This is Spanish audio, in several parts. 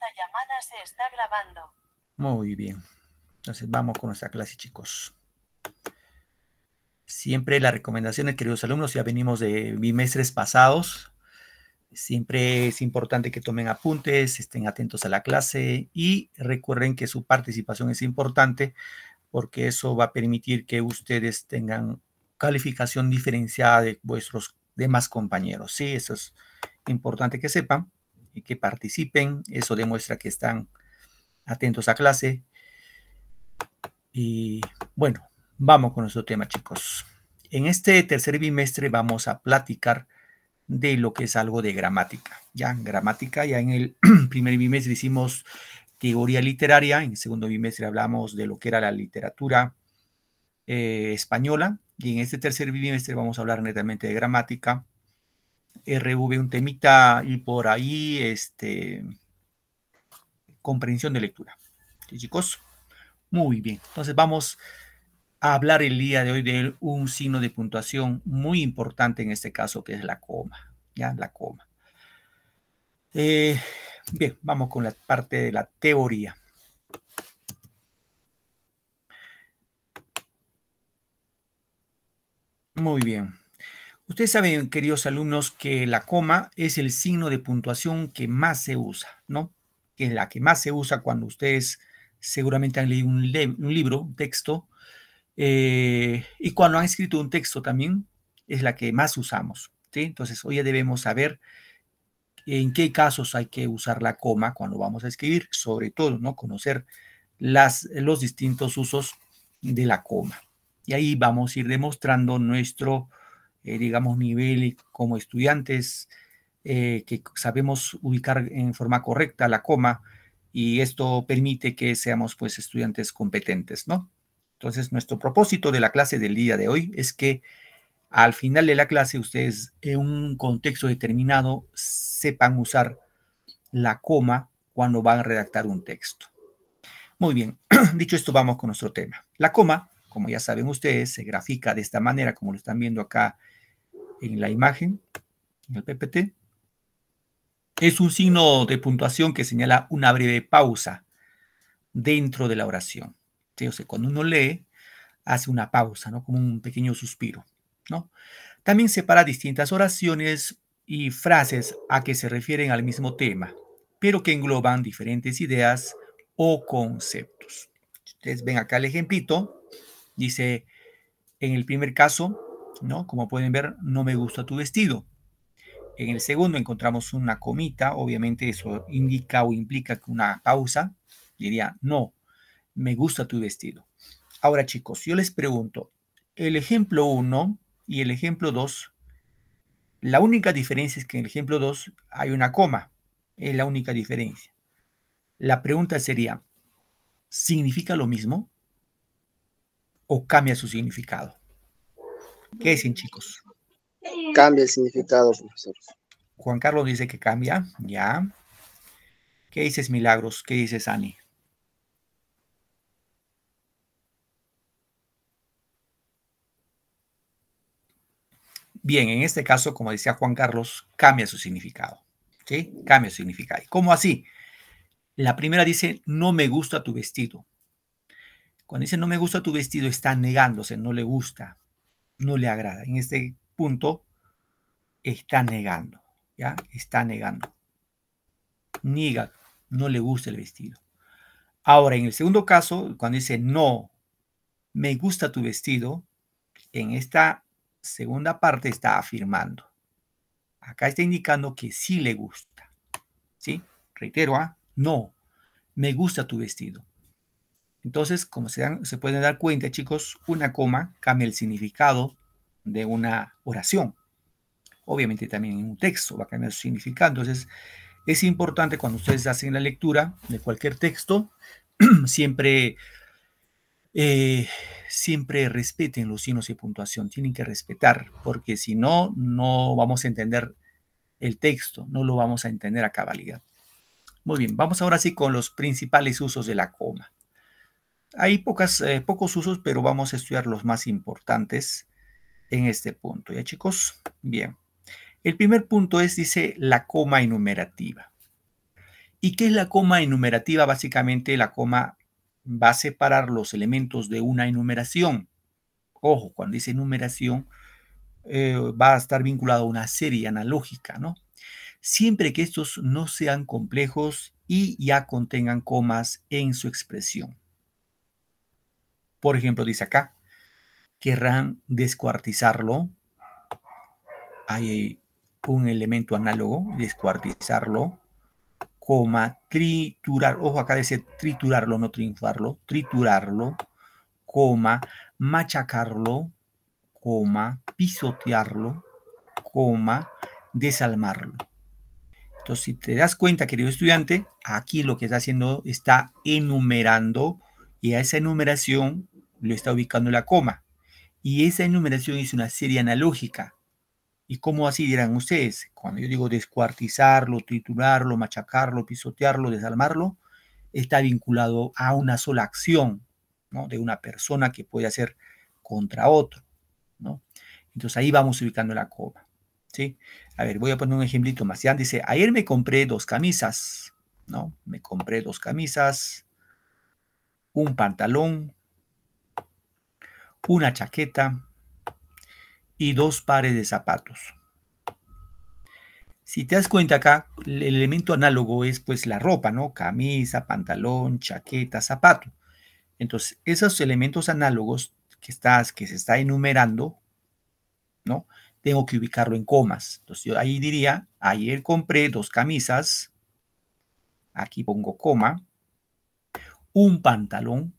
Esta llamada se está grabando. Muy bien. Entonces vamos con nuestra clase, chicos. Siempre recomendación de queridos alumnos, ya venimos de bimestres pasados. Siempre es importante que tomen apuntes, estén atentos a la clase y recuerden que su participación es importante porque eso va a permitir que ustedes tengan calificación diferenciada de vuestros demás compañeros. Sí, eso es importante que sepan y que participen. Eso demuestra que están atentos a clase. Y bueno, vamos con nuestro tema, chicos. En este tercer bimestre vamos a platicar de lo que es algo de gramática. Ya, en gramática, ya en el primer bimestre hicimos teoría literaria, en el segundo bimestre hablamos de lo que era la literatura eh, española, y en este tercer bimestre vamos a hablar netamente de gramática. RV, un temita y por ahí, este, comprensión de lectura. chicos? Muy bien. Entonces vamos a hablar el día de hoy de un signo de puntuación muy importante en este caso, que es la coma. Ya, la coma. Eh, bien, vamos con la parte de la teoría. Muy bien. Ustedes saben, queridos alumnos, que la coma es el signo de puntuación que más se usa, ¿no? Que es la que más se usa cuando ustedes seguramente han leído un, libro, un texto, eh, y cuando han escrito un texto también es la que más usamos, ¿sí? Entonces, hoy ya debemos saber en qué casos hay que usar la coma cuando vamos a escribir, sobre todo, ¿no? Conocer los distintos usos de la coma. Y ahí vamos a ir demostrando nuestro eh, digamos, nivel como estudiantes eh, que sabemos ubicar en forma correcta la coma y esto permite que seamos pues estudiantes competentes, ¿no? Entonces, nuestro propósito de la clase del día de hoy es que al final de la clase ustedes en un contexto determinado sepan usar la coma cuando van a redactar un texto. Muy bien, dicho esto, vamos con nuestro tema. La coma, como ya saben ustedes, se grafica de esta manera, como lo están viendo acá en la imagen, en el PPT, es un signo de puntuación que señala una breve pausa dentro de la oración. cuando uno lee, hace una pausa, ¿no? Como un pequeño suspiro, ¿no? También separa distintas oraciones y frases a que se refieren al mismo tema, pero que engloban diferentes ideas o conceptos. Ustedes ven acá el ejemplito, dice, en el primer caso, ¿no? Como pueden ver, no me gusta tu vestido. En el segundo encontramos una comita, obviamente eso indica o implica una pausa. Diría, no, me gusta tu vestido. Ahora chicos, yo les pregunto, el ejemplo 1 y el ejemplo 2, la única diferencia es que en el ejemplo 2 hay una coma, es la única diferencia. La pregunta sería, ¿significa lo mismo o cambia su significado? ¿Qué dicen, chicos? Cambia el significado, profesor. Juan Carlos dice que cambia, ya. ¿Qué dices, Milagros? ¿Qué dices, Ani? Bien, en este caso, como decía Juan Carlos, cambia su significado. ¿Sí? Cambia su significado. ¿Cómo así? La primera dice, no me gusta tu vestido. Cuando dice no me gusta tu vestido, está negándose, no le gusta no le agrada. En este punto está negando, ¿ya? Está negando. Niega, no le gusta el vestido. Ahora, en el segundo caso, cuando dice no, me gusta tu vestido, en esta segunda parte está afirmando. Acá está indicando que sí le gusta. ¿Sí? Reitero, ¿ah? no, me gusta tu vestido. Entonces, como se, pueden dar cuenta, chicos, una coma cambia el significado de una oración. Obviamente también en un texto va a cambiar su significado. Entonces, es importante cuando ustedes hacen la lectura de cualquier texto, siempre, eh, siempre respeten los signos de puntuación. Tienen que respetar, porque si no, no vamos a entender el texto, no lo vamos a entender a cabalidad. Muy bien, vamos ahora sí con los principales usos de la coma. Hay eh, pocos usos, pero vamos a estudiar los más importantes en este punto. ¿Ya chicos? Bien. El primer punto es, dice, la coma enumerativa. ¿Y qué es la coma enumerativa? Básicamente la coma va a separar los elementos de una enumeración. Ojo, cuando dice enumeración, eh, va a estar vinculado a una serie analógica, ¿no? Siempre que estos no sean complejos y ya contengan comas en su expresión. Por ejemplo, dice acá, querrán descuartizarlo. Hay un elemento análogo, descuartizarlo, coma, triturar, ojo acá dice triturarlo, no triunfarlo, triturarlo, coma, machacarlo, coma, pisotearlo, coma, desalmarlo. Entonces, si te das cuenta, querido estudiante, aquí lo que está haciendo está enumerando y a esa enumeración lo está ubicando la coma. Y esa enumeración es una serie analógica. ¿Y cómo así dirán ustedes? Cuando yo digo descuartizarlo, titularlo, machacarlo, pisotearlo, desarmarlo, está vinculado a una sola acción ¿no? de una persona que puede hacer contra otro. ¿no? Entonces ahí vamos ubicando la coma. ¿sí? A ver, voy a poner un ejemplito más. dice, ayer me compré dos camisas. ¿no? Me compré dos camisas, un pantalón, una chaqueta y dos pares de zapatos. Si te das cuenta acá, el elemento análogo es pues la ropa, ¿no? Camisa, pantalón, chaqueta, zapato. Entonces, esos elementos análogos que, estás, que se está enumerando, ¿no? Tengo que ubicarlo en comas. Entonces, yo ahí diría, ayer compré dos camisas, aquí pongo coma, un pantalón,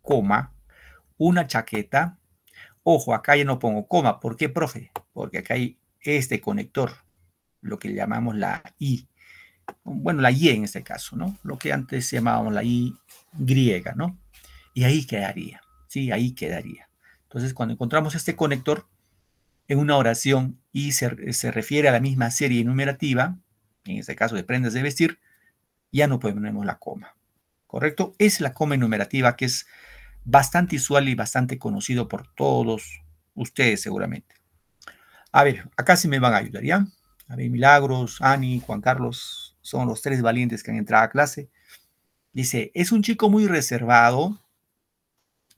coma, una chaqueta. Ojo, acá ya no pongo coma. ¿Por qué, profe? Porque acá hay este conector, lo que llamamos la I. Bueno, la Y en este caso, ¿no? Lo que antes llamábamos la I griega, ¿no? Y ahí quedaría, ¿sí? Ahí quedaría. Entonces, cuando encontramos este conector en una oración y se, se refiere a la misma serie enumerativa, en este caso de prendas de vestir, ya no ponemos la coma. ¿Correcto? Es la coma enumerativa que es bastante usual y bastante conocido por todos ustedes seguramente. A ver, acá sí me van a ayudar, ¿ya? A ver, Milagros, Ani, Juan Carlos, son los tres valientes que han entrado a clase. Dice, es un chico muy reservado,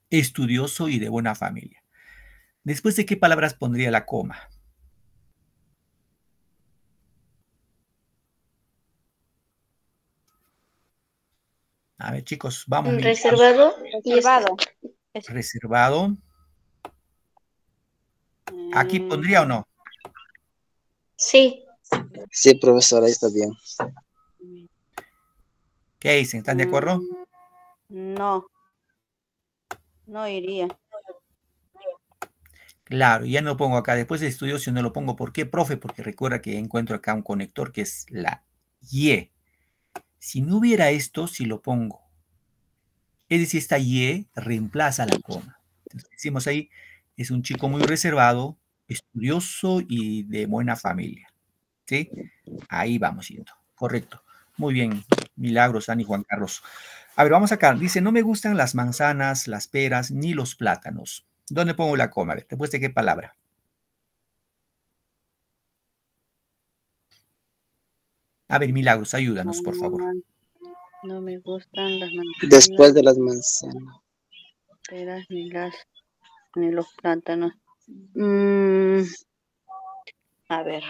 estudioso y de buena familia. Después de qué palabras pondría la coma? A ver, chicos, vamos. Mm, reservado, llevado. Este. Reservado. ¿Aquí mm. pondría o no? Sí. Sí, profesor, ahí está bien. ¿Qué dicen? ¿Están de acuerdo? Mm, no. No iría. Claro, ya no lo pongo acá. Después de estudios si no lo pongo, ¿por qué, profe? Porque recuerda que encuentro acá un conector que es la Y. Si no hubiera esto, si lo pongo. Es decir, esta Y reemplaza la coma. Entonces, decimos ahí, es un chico muy reservado, estudioso y de buena familia. ¿Sí? Ahí vamos yendo. Correcto. Muy bien. Milagros, Ani Juan Carlos. A ver, vamos acá. Dice, no me gustan las manzanas, las peras, ni los plátanos. ¿Dónde pongo la coma? A ver, después de qué palabra. A ver, Milagros, ayúdanos, por favor. No me gustan las manzanas. Después de las manzanas. Peras, ni las, ni los plátanos. Mm, a ver.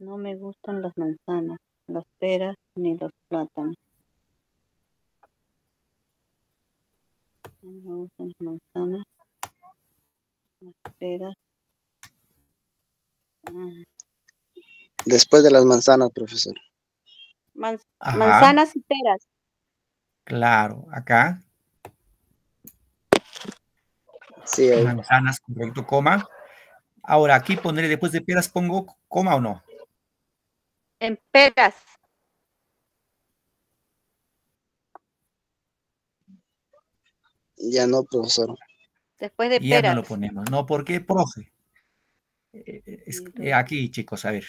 No me gustan las manzanas, las peras, ni los plátanos. No me gustan las manzanas, las peras. Ah. Después de las manzanas, profesor. manzanas y peras. Claro, acá. Sí, ahí. Manzanas, correcto, coma. Ahora aquí pondré después de peras, pongo coma o no. En peras. Ya no, profesor. Después de peras. Ya no lo ponemos. No, porque, profe. Eh, eh, eh, aquí, chicos, a ver.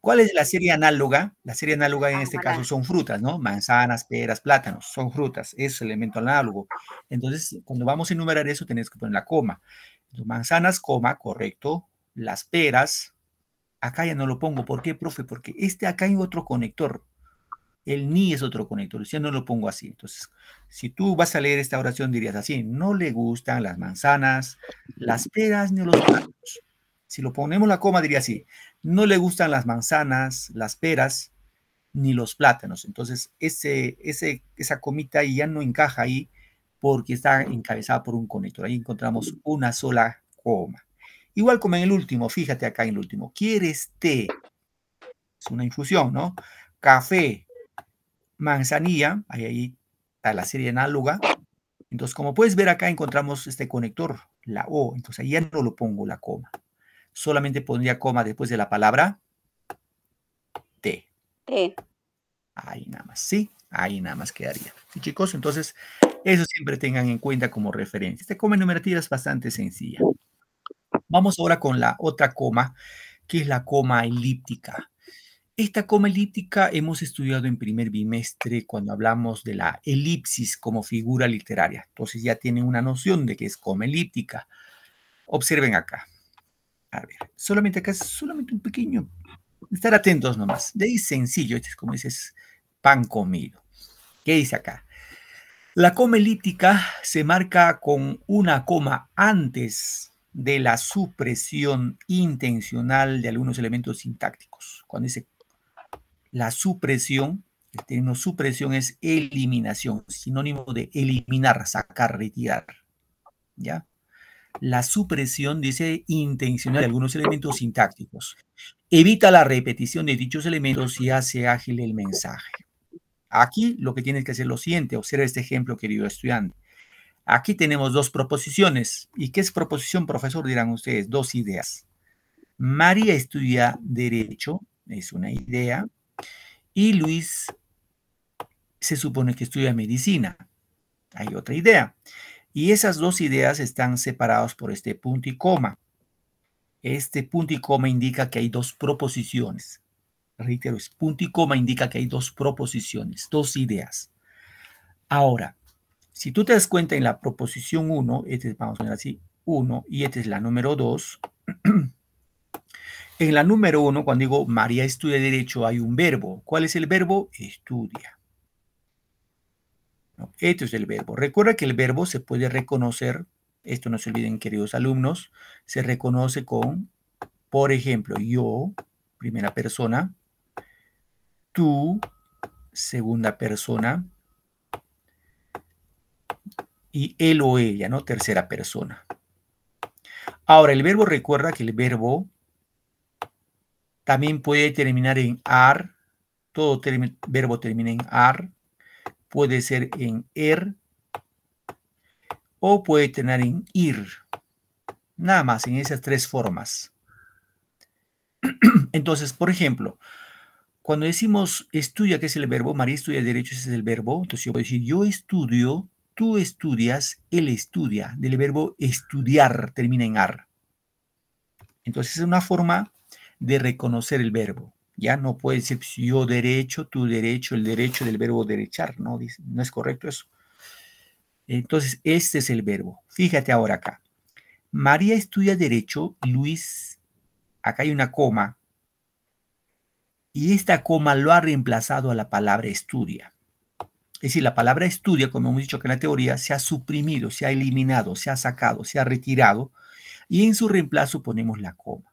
¿Cuál es la serie análoga? La serie análoga en este caso son frutas, ¿no? Manzanas, peras, plátanos, son frutas, es el elemento análogo. Entonces, cuando vamos a enumerar eso, tenés que poner la coma. manzanas, coma, correcto. Las peras, acá ya no lo pongo. ¿Por qué, profe? Porque este acá hay otro conector. El ni es otro conector, yo no lo pongo así. Entonces, si tú vas a leer esta oración, dirías así, no le gustan las manzanas, las peras ni los plátanos. Si lo ponemos la coma, diría así, no le gustan las manzanas, las peras, ni los plátanos. Entonces, ese, ese, esa comita ya no encaja ahí porque está encabezada por un conector. Ahí encontramos una sola coma. Igual como en el último, fíjate acá en el último. ¿Quieres este? té? Es una infusión, ¿no? Café, manzanilla, ahí, ahí está la serie análoga. Entonces, como puedes ver acá, encontramos este conector, la O. Entonces, ahí ya no lo pongo la coma solamente pondría coma después de la palabra T. T. Ahí nada más, ¿sí? Ahí nada más quedaría. ¿Sí, chicos? Entonces, eso siempre tengan en cuenta como referencia. Esta coma enumerativa es bastante sencilla. Vamos ahora con la otra coma, que es la coma elíptica. Esta coma elíptica hemos estudiado en primer bimestre cuando hablamos de la elipsis como figura literaria. Entonces ya tienen una noción de que es coma elíptica. Observen acá. A ver, solamente acá es solamente un pequeño. Estar atentos nomás. De ahí sencillo, este es como dices, pan comido. ¿Qué dice acá? La coma elíptica se marca con una coma antes de la supresión intencional de algunos elementos sintácticos. Cuando dice la supresión, el término supresión es eliminación, sinónimo de eliminar, sacar, retirar. ¿Ya? la supresión, dice, intencional de algunos elementos sintácticos. Evita la repetición de dichos elementos y hace ágil el mensaje. Aquí lo que tienes que hacer es lo siguiente, observa este ejemplo, querido estudiante. Aquí tenemos dos proposiciones. ¿Y qué es proposición, profesor? Dirán ustedes, dos ideas. María estudia derecho, es una idea, y Luis se supone que estudia medicina. Hay otra idea. Y esas dos ideas están separadas por este punto y coma. Este punto y coma indica que hay dos proposiciones. Reitero, es punto y coma indica que hay dos proposiciones, dos ideas. Ahora, si tú te das cuenta en la proposición 1, este, vamos a poner así, 1, y esta es la número 2, en la número 1, cuando digo María estudia derecho, hay un verbo. ¿Cuál es el verbo? Estudia. Este Esto es el verbo. Recuerda que el verbo se puede reconocer, esto no se olviden queridos alumnos, se reconoce con, por ejemplo, yo, primera persona, tú, segunda persona, y él o ella, ¿no? Tercera persona. Ahora, el verbo recuerda que el verbo también puede terminar en ar, todo verbo termina en ar, puede ser en er o puede tener en ir. Nada más en esas tres formas. Entonces, por ejemplo, cuando decimos estudia, que es el verbo, María estudia derecho, ese es el verbo. Entonces yo puedo decir yo estudio, tú estudias, él estudia. Del verbo estudiar termina en ar. Entonces es una forma de reconocer el verbo. Ya no puede ser pues, yo derecho, tu derecho, el derecho del verbo derechar, ¿no? no es correcto eso. Entonces, este es el verbo. Fíjate ahora acá. María estudia derecho, Luis, acá hay una coma, y esta coma lo ha reemplazado a la palabra estudia. Es decir, la palabra estudia, como hemos dicho que en la teoría, se ha suprimido, se ha eliminado, se ha sacado, se ha retirado, y en su reemplazo ponemos la coma.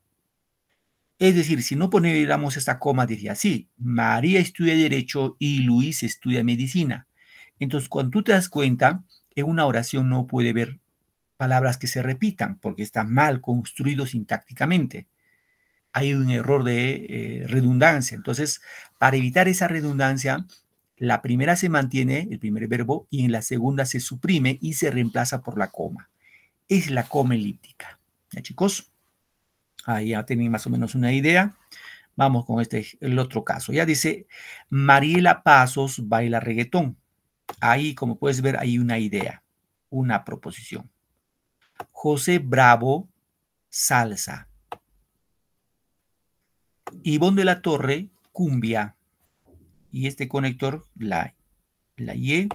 Es decir, si no poniéramos esta coma, diría así, María estudia derecho y Luis estudia medicina. Entonces, cuando tú te das cuenta, en una oración no puede haber palabras que se repitan porque está mal construido sintácticamente. Hay un error de eh, redundancia. Entonces, para evitar esa redundancia, la primera se mantiene, el primer verbo, y en la segunda se suprime y se reemplaza por la coma. Es la coma elíptica. ¿Ya chicos? Ahí ya tenía más o menos una idea. Vamos con este, el otro caso. Ya dice, Mariela Pasos baila reggaetón. Ahí, como puedes ver, hay una idea, una proposición. José Bravo, salsa. Ivonne de la Torre, cumbia. Y este conector, la, la Y.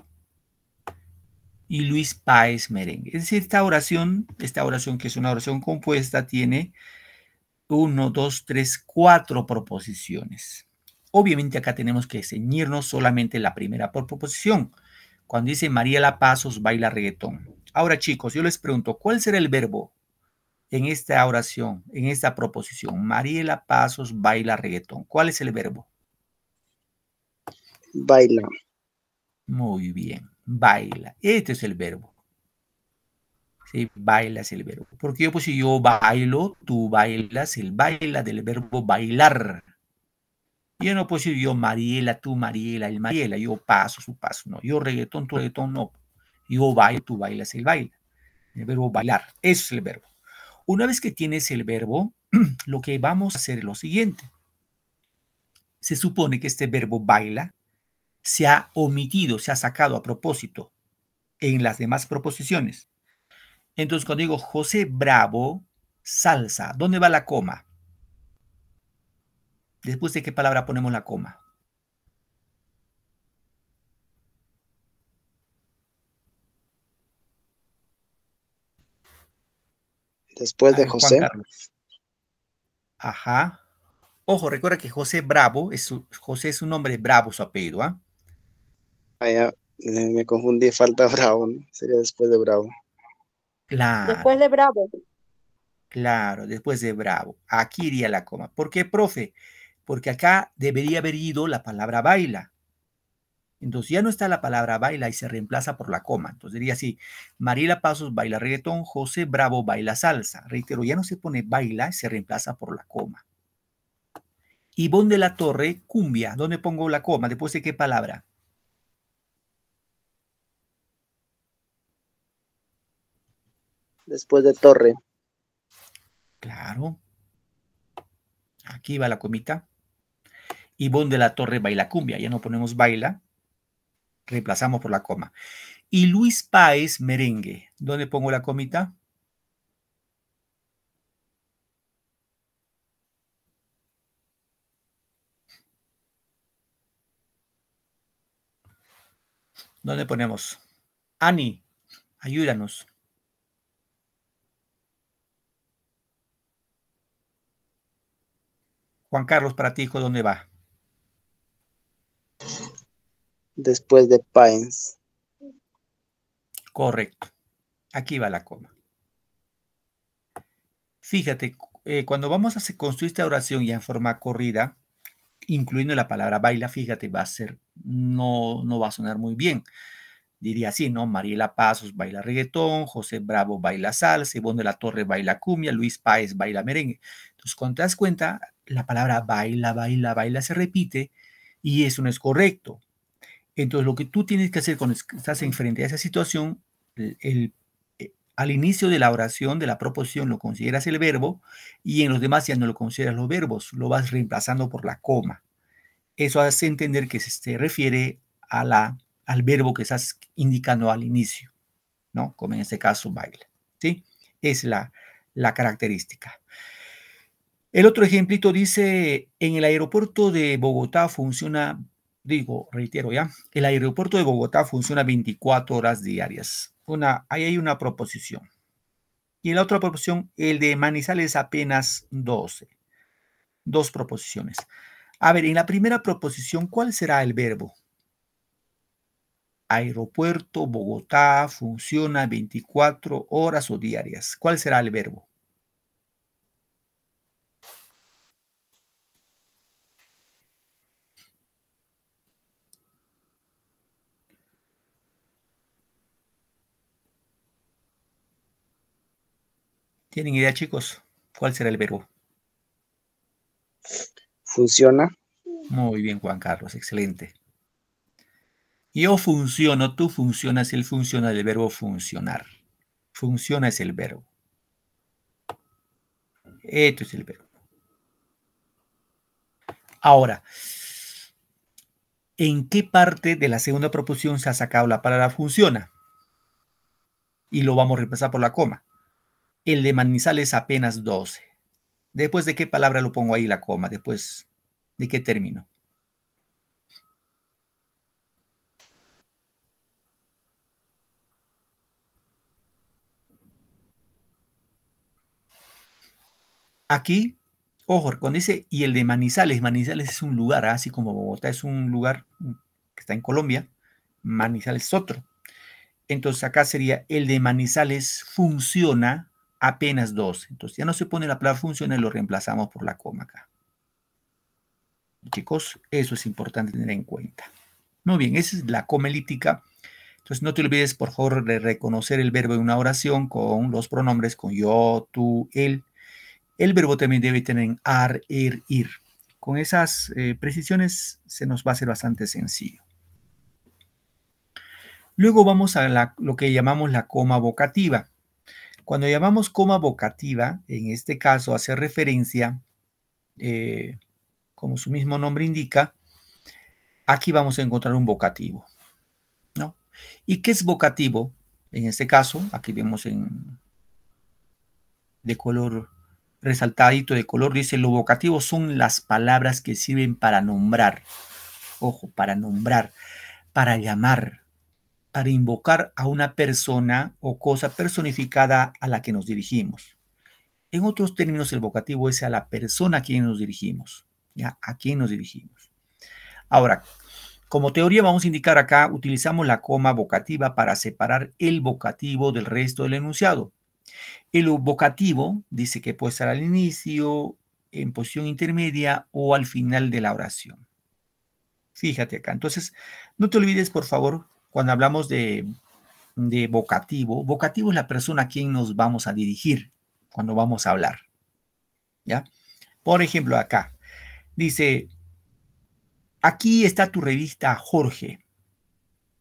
Y Luis Páez, merengue. Es decir, esta oración, esta oración que es una oración compuesta, tiene uno, dos, tres, cuatro proposiciones. Obviamente acá tenemos que ceñirnos solamente la primera proposición, cuando dice María La baila reggaetón. Ahora chicos, yo les pregunto, ¿cuál será el verbo en esta oración, en esta proposición? María La baila reggaetón. ¿Cuál es el verbo? Baila. Muy bien, baila. Este es el verbo. ¿sí? Bailas el verbo. Porque yo, pues, si yo bailo, tú bailas, el baila del verbo bailar. Yo no puedo decir yo Mariela, tú Mariela, el Mariela, yo paso, su paso, no. Yo reggaetón, tu reggaetón, no. Yo bailo, tú bailas, el baila. El verbo bailar, eso es el verbo. Una vez que tienes el verbo, lo que vamos a hacer es lo siguiente. Se supone que este verbo baila se ha omitido, se ha sacado a propósito en las demás proposiciones. Entonces, cuando digo José Bravo, salsa, ¿dónde va la coma? Después de qué palabra ponemos la coma. Después de José. Ajá. Ojo, recuerda que José Bravo, es José es un nombre bravo, su apellido, ¿ah? ah me confundí, falta Bravo, Sería después de Bravo. Claro. Después de Bravo. Claro, después de Bravo. Aquí iría la coma. ¿Por qué, profe? Porque acá debería haber ido la palabra baila. Entonces ya no está la palabra baila y se reemplaza por la coma. Entonces diría así, Mariela Pasos baila reggaetón, José Bravo baila salsa. Reitero, ya no se pone baila se reemplaza por la coma. Ivonne de la Torre, cumbia. ¿Dónde pongo la coma? ¿Después de qué palabra? después de Torre. Claro. Aquí va la comita. Y de la Torre baila cumbia. Ya no ponemos baila, reemplazamos por la coma. Y Luis Páez merengue. ¿Dónde pongo la comita? ¿Dónde ponemos? Ani, ayúdanos. Juan Carlos, para ti, ¿dónde va? Después de Páez. Correcto. Aquí va la coma. Fíjate, eh, cuando vamos a construir esta oración ya en forma corrida, incluyendo la palabra baila, fíjate, va a ser, no, no va a sonar muy bien. Diría así, ¿no? Mariela Pasos baila reggaetón, José Bravo baila salsa, Ivonne de la Torre baila cumbia, Luis Páez baila merengue. Entonces, cuando te das cuenta, la palabra baila, baila, baila se repite y eso no es correcto. Entonces, lo que tú tienes que hacer cuando estás enfrente a esa situación, eh, al inicio de la oración, de la proposición, lo consideras el verbo y en los demás ya no lo consideras los verbos, lo vas reemplazando por la coma. Eso hace entender que se, refiere a al verbo que estás indicando al inicio, ¿no? Como en este caso, baila, ¿sí? Es la, la característica. El otro ejemplito dice, en el aeropuerto de Bogotá funciona, digo, reitero ya, el aeropuerto de Bogotá funciona 24 horas diarias. Una, ahí hay una proposición. Y en la otra proposición, el de Manizales apenas 12. Dos proposiciones. A ver, en la primera proposición, ¿cuál será el verbo? Aeropuerto Bogotá funciona 24 horas o diarias. ¿Cuál será el verbo? ¿Tienen idea, chicos? ¿Cuál será el verbo? Funciona. Muy bien, Juan Carlos, excelente. Yo funciono, tú funcionas, él funciona, el verbo funcionar. Funciona es el verbo. Esto es el verbo. Ahora, ¿en qué parte de la segunda proposición se ha sacado la palabra funciona? Y lo vamos a repasar por la coma. El de Manizales apenas 12. ¿Después de qué palabra lo pongo ahí la coma? ¿Después de qué término? Aquí, ojo, cuando dice, y el de Manizales, Manizales es un lugar, ah, así como Bogotá es un lugar que está en Colombia, Manizales es otro. Entonces acá sería, el de Manizales funciona apenas dos. Entonces ya no se pone la palabra y lo reemplazamos por la coma acá. Chicos, eso es importante tener en cuenta. Muy bien, esa es la coma elíptica. Entonces no te olvides, por favor, de reconocer el verbo en una oración con los pronombres con yo, tú, él. El verbo también debe tener ar, ir, er, ir. Con esas eh, precisiones se nos va a hacer bastante sencillo. Luego vamos a lo que llamamos la coma vocativa. Cuando llamamos coma vocativa, en este caso hace referencia, eh, como su mismo nombre indica, aquí vamos a encontrar un vocativo. ¿no? ¿Y qué es vocativo? En este caso, aquí vemos en de color resaltadito de color, dice, lo vocativo son las palabras que sirven para nombrar, ojo, para nombrar, para llamar, para invocar a una persona o cosa personificada a la que nos dirigimos. En otros términos, el vocativo es a la persona a quien nos dirigimos, ¿ya? A quien nos dirigimos. Ahora, como teoría vamos a indicar acá, utilizamos la coma vocativa para separar el vocativo del resto del enunciado. El vocativo dice que puede estar al inicio, en posición intermedia o al final de la oración. Fíjate acá. Entonces, no te olvides, por favor, cuando hablamos de, de vocativo, vocativo es la persona a quien nos vamos a dirigir cuando vamos a hablar. ¿Ya? Por ejemplo, acá dice, aquí está tu revista Jorge.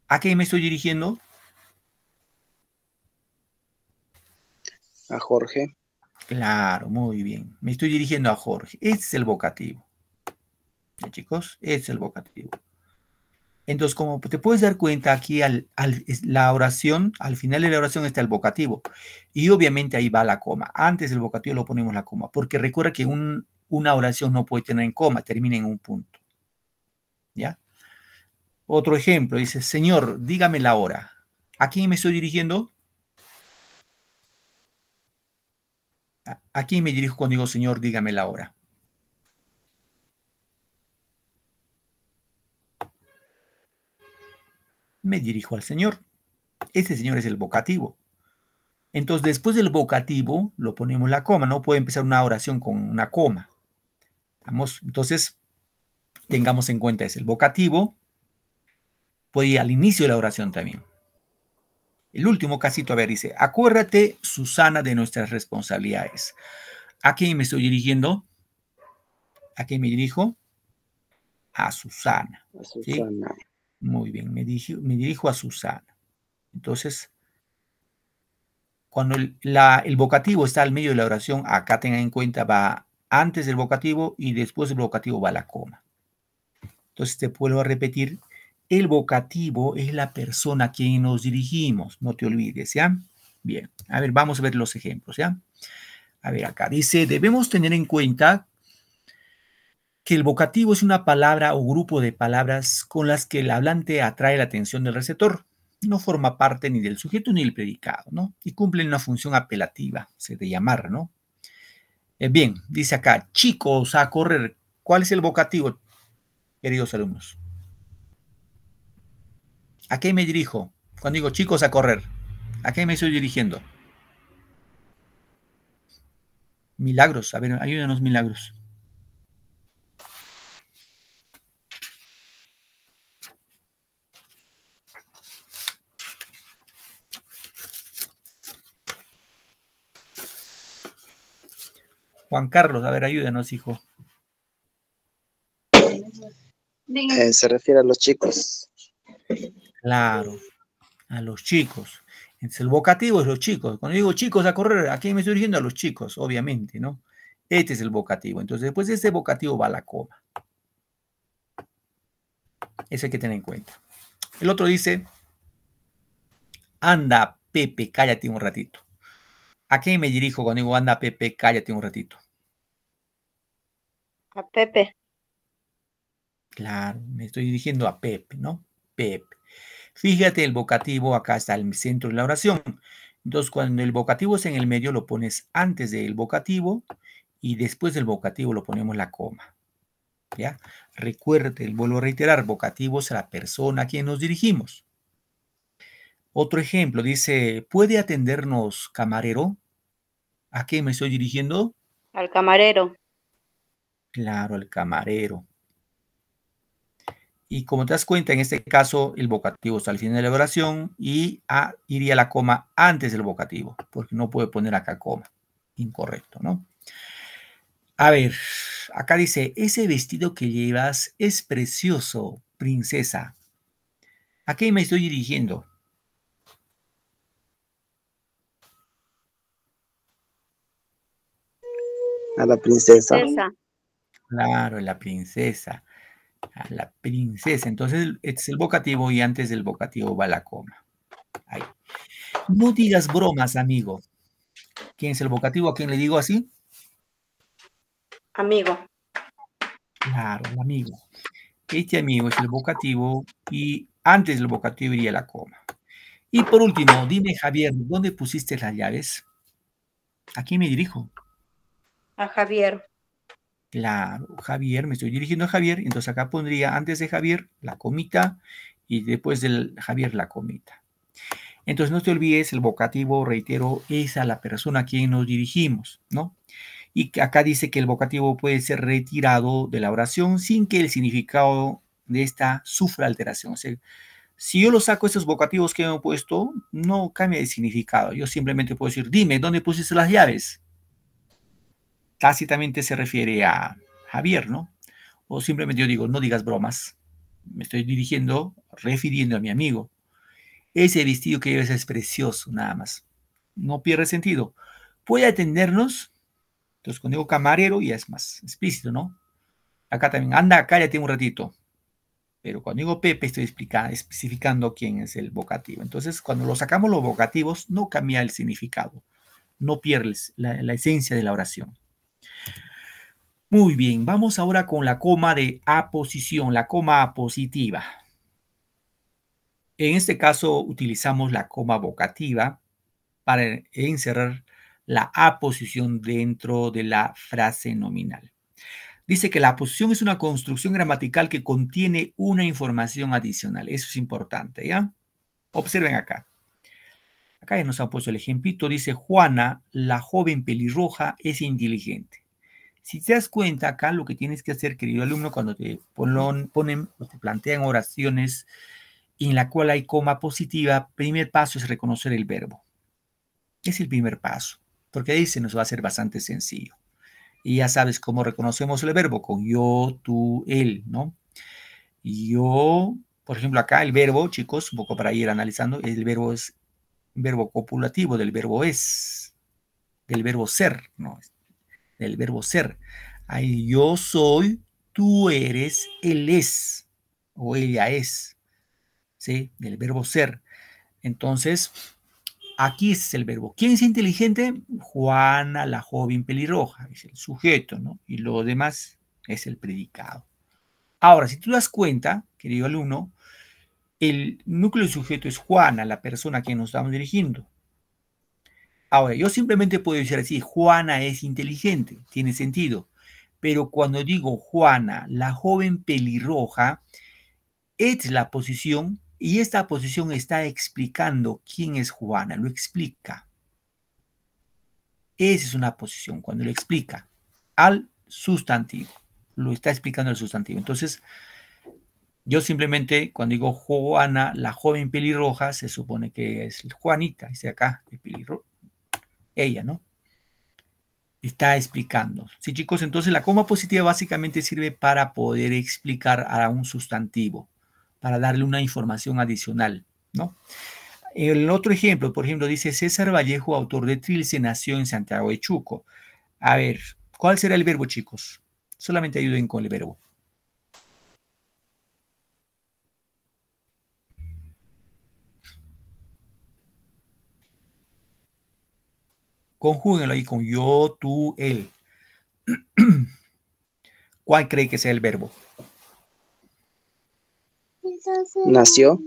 ¿A quién me estoy dirigiendo? A Jorge. Claro, muy bien. Me estoy dirigiendo a Jorge. es el vocativo. ¿Ya, chicos? es el vocativo. Entonces, como te puedes dar cuenta, aquí la oración, al final de la oración está el vocativo. Y obviamente ahí va la coma. Antes del vocativo lo ponemos la coma, porque recuerda que una oración no puede tener en coma, termina en un punto. ¿Ya? Otro ejemplo, dice, Señor, dígame la hora. ¿A quién me estoy dirigiendo? ¿A quién me dirijo cuando digo, Señor, dígame la hora? me dirijo al Señor. Ese Señor es el vocativo. Entonces, después del vocativo, lo ponemos la coma. No puede empezar una oración con una coma. vamos Entonces, tengamos en cuenta es El vocativo puede ir al inicio de la oración también. El último casito, a ver, dice, acuérdate, Susana, de nuestras responsabilidades. ¿A quién me estoy dirigiendo? ¿A quién me dirijo? A Susana. A Susana. Muy bien, me, dirijo, me a Susana. Entonces, cuando el, el, vocativo está al medio de la oración, acá tengan en cuenta, va antes del vocativo y después del vocativo va la coma. Entonces, te vuelvo a repetir, el vocativo es la persona a quien nos dirigimos, no te olvides, ¿ya? Bien, a ver, vamos a ver los ejemplos, ¿ya? A ver, acá dice, debemos tener en cuenta el vocativo es una palabra o grupo de palabras con las que el hablante atrae la atención del receptor. No forma parte ni del sujeto ni del predicado, ¿no? Y cumple una función apelativa, se de llamar, ¿no? Eh, bien, dice acá, chicos a correr. ¿Cuál es el vocativo, queridos alumnos? ¿A qué me dirijo? Cuando digo chicos a correr, ¿a qué me estoy dirigiendo? Milagros, a ver, ayúdenos milagros. Juan Carlos, a ver, ayúdenos, hijo. Eh, se refiere a los chicos. Claro, a los chicos. Entonces, el vocativo es los chicos. Cuando digo chicos a correr, ¿a me estoy dirigiendo? A los chicos, obviamente, ¿no? Este es el vocativo. Entonces, después de este vocativo va la coma. Eso hay que tener en cuenta. El otro dice, anda, Pepe, cállate un ratito. ¿A quién me dirijo cuando digo anda Pepe, cállate un ratito? A Pepe. Claro, me estoy dirigiendo a Pepe, ¿no? Pepe. Fíjate, el vocativo acá está el centro de la oración. Entonces, cuando el vocativo es en el medio, lo pones antes del vocativo y después del vocativo lo ponemos la coma. ¿Ya? Recuerde, vuelvo a reiterar, vocativo es la persona a quien nos dirigimos. Otro ejemplo, dice, ¿puede atendernos camarero? ¿A qué me estoy dirigiendo? Al camarero. Claro, al camarero. Y como te das cuenta, en este caso el vocativo está al final de la oración y ah, iría la coma antes del vocativo, porque no puede poner acá coma. Incorrecto, ¿no? A ver, acá dice, ese vestido que llevas es precioso, princesa. ¿A quién me estoy dirigiendo? a la princesa. Claro, la princesa. A la princesa. Entonces este es el vocativo y antes del vocativo va la coma. Ahí. No digas bromas, amigo. ¿Quién es el vocativo? ¿A quién le digo así? Amigo. Claro, amigo. Este amigo es el vocativo y antes del vocativo iría la coma. Y por último, dime Javier, ¿dónde pusiste las llaves? ¿A quién me dirijo? a Javier. Claro, Javier, me estoy dirigiendo a Javier, entonces acá pondría antes de Javier la comita y después del Javier la comita. Entonces no te olvides, el vocativo, reitero, es a la persona a quien nos dirigimos, ¿no? Y acá dice que el vocativo puede ser retirado de la oración sin que el significado de esta sufra alteración. si yo lo saco esos vocativos que me he puesto, no cambia de significado. Yo simplemente puedo decir, dime, ¿dónde pusiste las llaves? tácitamente se refiere a Javier, ¿no? O simplemente yo digo, no digas bromas, me estoy dirigiendo, refiriendo a mi amigo. Ese vestido que llevas es precioso, nada más. No pierde sentido. Puede atendernos, entonces cuando digo camarero ya es más explícito, ¿no? Acá también, anda, acá ya tengo un ratito. Pero cuando digo Pepe estoy especificando quién es el vocativo. Entonces, cuando lo sacamos los vocativos, no cambia el significado, no pierdes la esencia de la oración. Muy bien, vamos ahora con la coma de aposición, la coma positiva. En este caso utilizamos la coma vocativa para encerrar la aposición dentro de la frase nominal. Dice que la aposición es una construcción gramatical que contiene una información adicional. Eso es importante, ¿ya? Observen acá acá nos han puesto el ejemplito, dice Juana, la joven pelirroja, es inteligente. Si te das cuenta acá, lo que tienes que hacer, querido alumno, cuando te ponen, o te plantean oraciones en la cual hay coma positiva, primer paso es reconocer el verbo. Es el primer paso, porque ahí se nos va a hacer bastante sencillo. Y ya sabes cómo reconocemos el verbo, con yo, tú, él, ¿no? Yo, por ejemplo, acá el verbo, chicos, un poco para ir analizando, el verbo es verbo copulativo, del verbo es, del verbo ser, ¿no? Del verbo ser. Ahí yo soy, tú eres, él es, o ella es, ¿sí? Del verbo ser. Entonces, aquí es el verbo. ¿Quién es inteligente? Juana, la joven pelirroja, es el sujeto, ¿no? Y lo demás es el predicado. Ahora, si tú das cuenta, querido alumno, el núcleo sujeto es Juana, la persona a quien nos estamos dirigiendo. Ahora, yo simplemente puedo decir así, Juana es inteligente, tiene sentido, pero cuando digo Juana, la joven pelirroja, es la posición y esta posición está explicando quién es Juana, lo explica. Esa es una posición, cuando lo explica al sustantivo, lo está explicando al sustantivo. Entonces, yo simplemente, cuando digo Juana, la joven pelirroja, se supone que es Juanita, dice acá, Ella, ¿no? Está explicando. Sí, chicos, entonces la coma positiva básicamente sirve para poder explicar a un sustantivo, para darle una información adicional, ¿no? El otro ejemplo, por ejemplo, dice César Vallejo, autor de Trilce, nació en Santiago de Chuco. A ver, ¿cuál será el verbo, chicos? Solamente ayuden con el verbo. Conjúguenlo ahí con yo, tú, él. ¿Cuál cree que sea el verbo? Nació.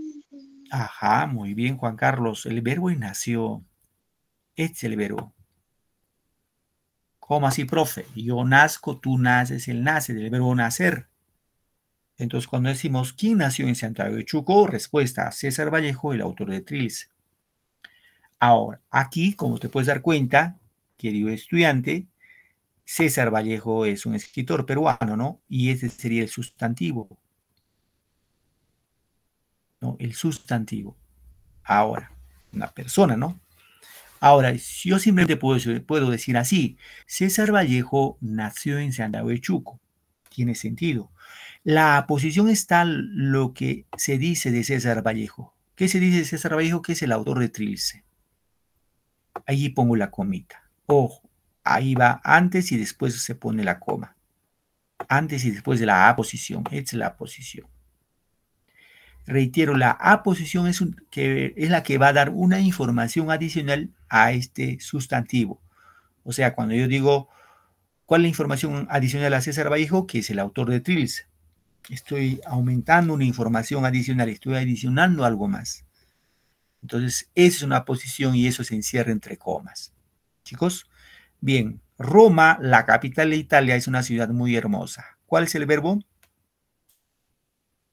Ajá, muy bien, Juan Carlos. El verbo y nació. Este es el verbo. ¿Cómo así, profe? Yo nazco, tú naces, él nace, del verbo nacer. Entonces, cuando decimos quién nació en Santiago de Chuco, respuesta César Vallejo, el autor de trilce. Ahora, aquí, como te puedes dar cuenta, querido estudiante, César Vallejo es un escritor peruano, ¿no? Y ese sería el sustantivo. ¿No? El sustantivo. Ahora, una persona, ¿no? Ahora, yo simplemente puedo, decir así, César Vallejo nació en Santiago de Chuco. Tiene sentido. La posición está lo que se dice de César Vallejo. ¿Qué se dice de César Vallejo? Que es el autor de Trilce. Allí pongo la comita. Ojo, ahí va antes y después se pone la coma. Antes y después de la aposición, posición. es la posición. Reitero, la A posición es, que, es la que va a dar una información adicional a este sustantivo. O sea, cuando yo digo, ¿cuál es la información adicional a César Vallejo? Que es el autor de Trills. Estoy aumentando una información adicional, estoy adicionando algo más. Entonces, esa es una posición y eso se encierra entre comas. Chicos, bien, Roma, la capital de Italia, es una ciudad muy hermosa. ¿Cuál es el verbo?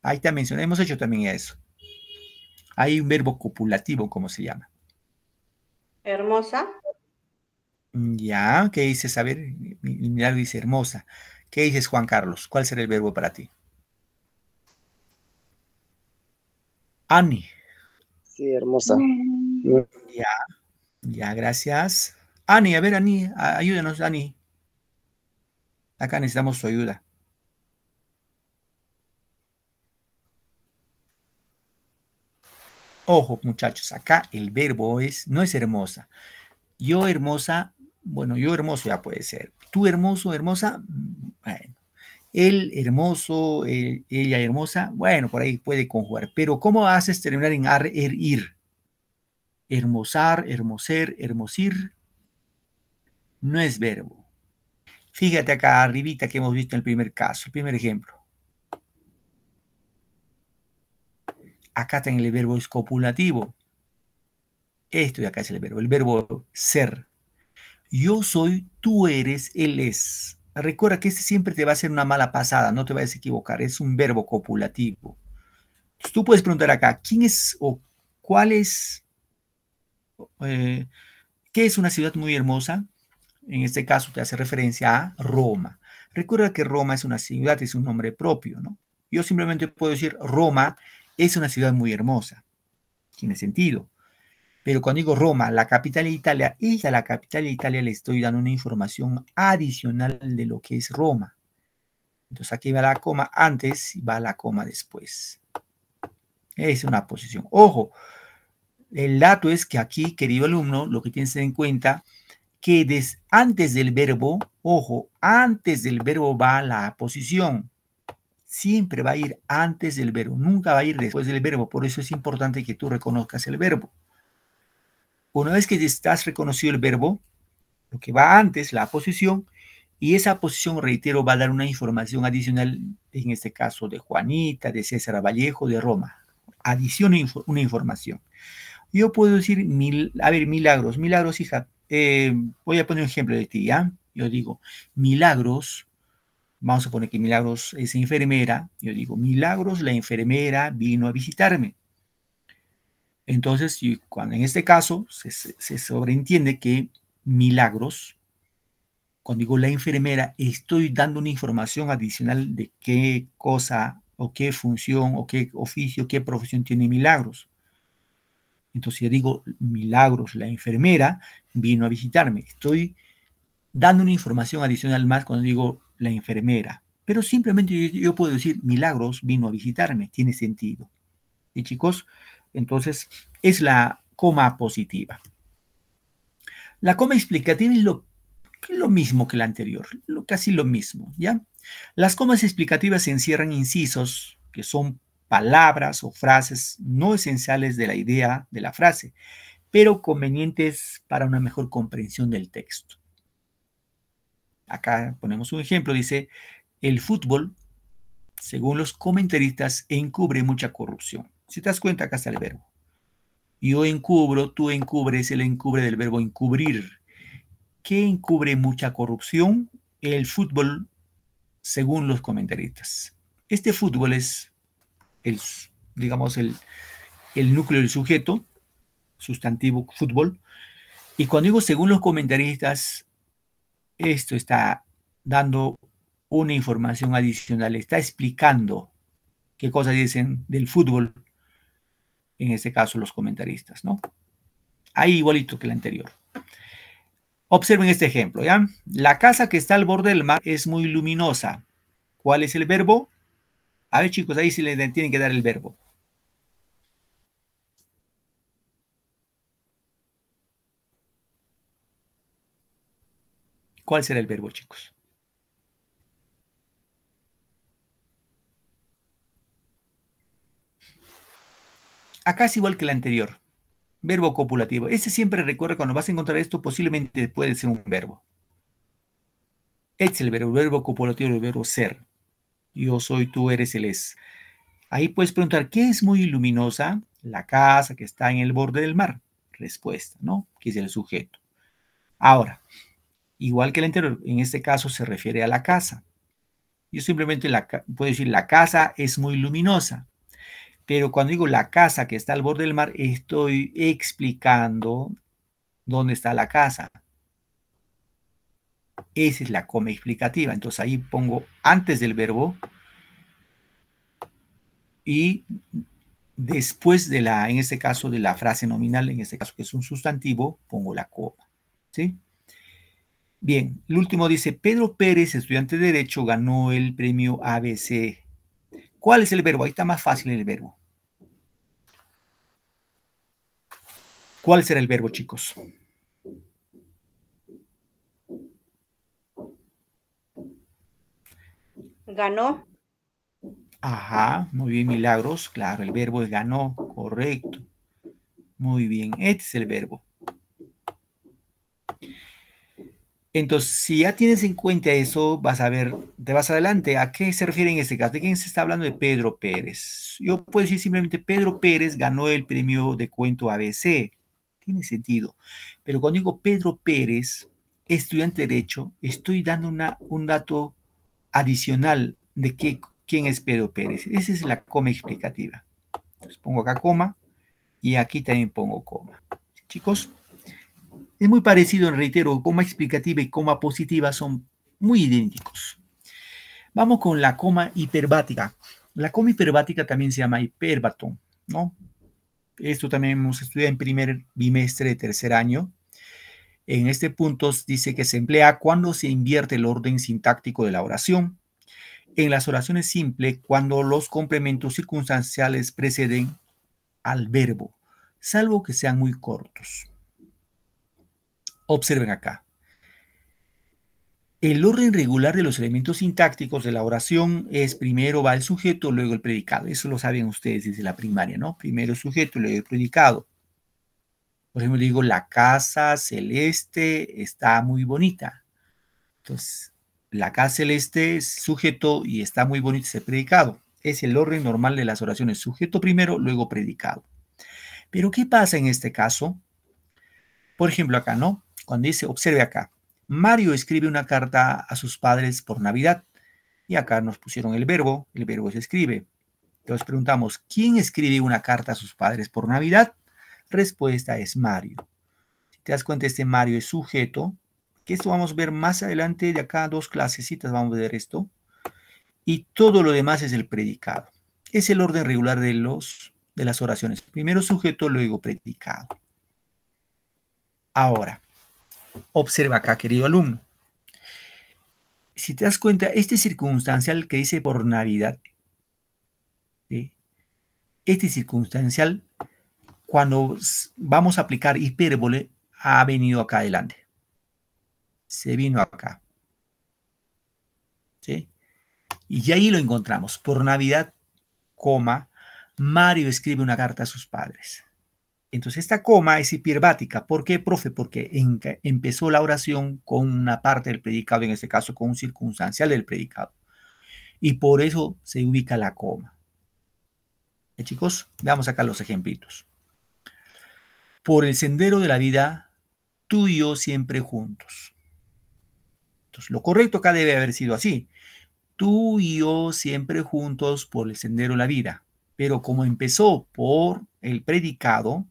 Ahí también hemos hecho también eso. Hay un verbo copulativo, ¿cómo se llama. Hermosa. Mm, ya, ¿qué dices? A ver, mirar dice hermosa. ¿Qué dices, Juan Carlos? ¿Cuál será el verbo para ti? Ani hermosa. Mm. Ya, ya, gracias. Ani, a ver, Ani, ayúdanos, Ani. Acá necesitamos su ayuda. Ojo, muchachos, acá el verbo es, no es hermosa. Yo hermosa, bueno, yo hermoso ya puede ser. Tú hermoso, hermosa, mm, él hermoso, ella hermosa, bueno, por ahí puede conjugar, pero ¿cómo haces terminar en ar, er, ir? Hermosar, hermoser, hermosir, no es verbo. Fíjate acá arribita que hemos visto en el primer caso, el primer ejemplo. Acá está en el verbo escopulativo. Esto de acá es el verbo, el verbo ser. Yo soy, tú eres, él es. Recuerda que este siempre te va a ser una mala pasada, no te vayas a equivocar, es un verbo copulativo. Tú puedes preguntar acá, ¿quién es o cuál es, eh, qué es una ciudad muy hermosa? En este caso te hace referencia a Roma. Recuerda que Roma es una ciudad, es un nombre propio, ¿no? Yo simplemente puedo decir Roma es una ciudad muy hermosa. Tiene sentido. Pero cuando digo Roma, la capital de Italia, y a la capital de Italia le estoy dando una información adicional de lo que es Roma. Entonces aquí va la coma antes y va la coma después. Es una posición. Ojo, el dato es que aquí, querido alumno, lo que tienes en cuenta que antes del verbo, ojo, antes del verbo va la posición. Siempre va a ir antes del verbo, nunca va a ir después del verbo. Por eso es importante que tú reconozcas el verbo. Una vez que estás reconocido el verbo, lo que va antes, la posición, y esa posición, reitero, va a dar una información adicional, en este caso de Juanita, de César Vallejo, de Roma. Adiciona una información. Yo puedo decir, mil, a ver, milagros, milagros, hija. Eh, voy a poner un ejemplo de ti, ¿ya? Yo digo, milagros, vamos a poner que milagros es enfermera. Yo digo, milagros, la enfermera vino a visitarme. Entonces, cuando en este caso se, sobreentiende que milagros, cuando digo la enfermera, estoy dando una información adicional de qué cosa o qué función o qué oficio, qué profesión tiene milagros. Entonces, yo digo milagros, la enfermera vino a visitarme. Estoy dando una información adicional más cuando digo la enfermera. Pero simplemente yo, puedo decir, milagros vino a visitarme, tiene sentido. Y chicos, entonces, es la coma positiva. La coma explicativa es lo, mismo que la anterior, lo, casi lo mismo, ¿ya? Las comas explicativas encierran incisos que son palabras o frases no esenciales de la idea de la frase, pero convenientes para una mejor comprensión del texto. Acá ponemos un ejemplo, dice, el fútbol, según los comentaristas, encubre mucha corrupción. Si te das cuenta, acá está el verbo. Yo encubro, tú encubres, él encubre del verbo encubrir. ¿Qué encubre mucha corrupción? El fútbol, según los comentaristas. Este fútbol es, el, digamos, el, el núcleo del sujeto, sustantivo fútbol. Y cuando digo según los comentaristas, esto está dando una información adicional, está explicando qué cosas dicen del fútbol en este caso los comentaristas, ¿no? Ahí igualito que el anterior. Observen este ejemplo, ¿ya? La casa que está al borde del mar es muy luminosa. ¿Cuál es el verbo? A ver, chicos, ahí sí le tienen que dar el verbo. ¿Cuál será el verbo, chicos? Acá es igual que la anterior. Verbo copulativo. Ese siempre recuerda, cuando vas a encontrar esto, posiblemente puede ser un verbo. Este es el verbo, verbo copulativo, el verbo ser. Yo soy, tú eres, él es. Ahí puedes preguntar, ¿qué es muy luminosa? La casa que está en el borde del mar. Respuesta, ¿no? Que es el sujeto. Ahora, igual que el anterior, en este caso se refiere a la casa. Yo simplemente la, puedo decir, la casa es muy luminosa. Pero cuando digo la casa que está al borde del mar, estoy explicando dónde está la casa. Esa es la coma explicativa. Entonces ahí pongo antes del verbo y después de la, en este caso, de la frase nominal, en este caso que es un sustantivo, pongo la coma. ¿Sí? Bien, el último dice, Pedro Pérez, estudiante de Derecho, ganó el premio ABC. ¿Cuál es el verbo? Ahí está más fácil el verbo. ¿Cuál será el verbo, chicos? Ganó. Ajá, muy bien, milagros. Claro, el verbo es ganó, correcto. Muy bien, este es el verbo. Entonces, si ya tienes en cuenta eso, vas a ver, te vas adelante. ¿A qué se refiere en este caso? ¿De quién se está hablando? De Pedro Pérez. Yo puedo decir simplemente, Pedro Pérez ganó el premio de cuento ABC tiene sentido. Pero cuando digo Pedro Pérez, estudiante de Derecho, estoy dando una, un dato adicional de que, quién es Pedro Pérez. Esa es la coma explicativa. pongo acá coma y aquí también pongo coma. Chicos, es muy parecido, reitero, coma explicativa y coma positiva son muy idénticos. Vamos con la coma hiperbática. La coma hiperbática también se llama hiperbatón, ¿no? Esto también hemos estudiado en primer bimestre de tercer año. En este punto dice que se emplea cuando se invierte el orden sintáctico de la oración. En las oraciones simples, cuando los complementos circunstanciales preceden al verbo, salvo que sean muy cortos. Observen acá. El orden regular de los elementos sintácticos de la oración es primero va el sujeto, luego el predicado. Eso lo saben ustedes desde la primaria, ¿no? Primero sujeto, luego el predicado. Por ejemplo, digo, la casa celeste está muy bonita. Entonces, la casa celeste es sujeto y está muy bonito el predicado. Es el orden normal de las oraciones, sujeto primero, luego predicado. Pero, ¿qué pasa en este caso? Por ejemplo, acá, ¿no? Cuando dice, observe acá, Mario escribe una carta a sus padres por Navidad. Y acá nos pusieron el verbo, el verbo se escribe. Entonces preguntamos, ¿quién escribe una carta a sus padres por Navidad? Respuesta es Mario. te das cuenta, este Mario es sujeto, que esto vamos a ver más adelante, de acá dos clasecitas vamos a ver esto. Y todo lo demás es el predicado. Es el orden regular de, los, de las oraciones. Primero sujeto, luego predicado. Ahora, Observa acá, querido alumno. Si te das cuenta, este circunstancial que dice por Navidad, este circunstancial, cuando vamos a aplicar hipérbole, ha venido acá adelante. Se vino acá. Y ahí lo encontramos. Por Navidad, coma, Mario escribe una carta a sus padres. Entonces esta coma es hipierbática. ¿Por qué, profe? Porque empezó la oración con una parte del predicado, en este caso con un circunstancial del predicado. Y por eso se ubica la coma. Eh, chicos, veamos acá los ejemplitos. Por el sendero de la vida, tú y yo siempre juntos. Entonces, lo correcto acá debe haber sido así. Tú y yo siempre juntos por el sendero de la vida. Pero como empezó por el predicado,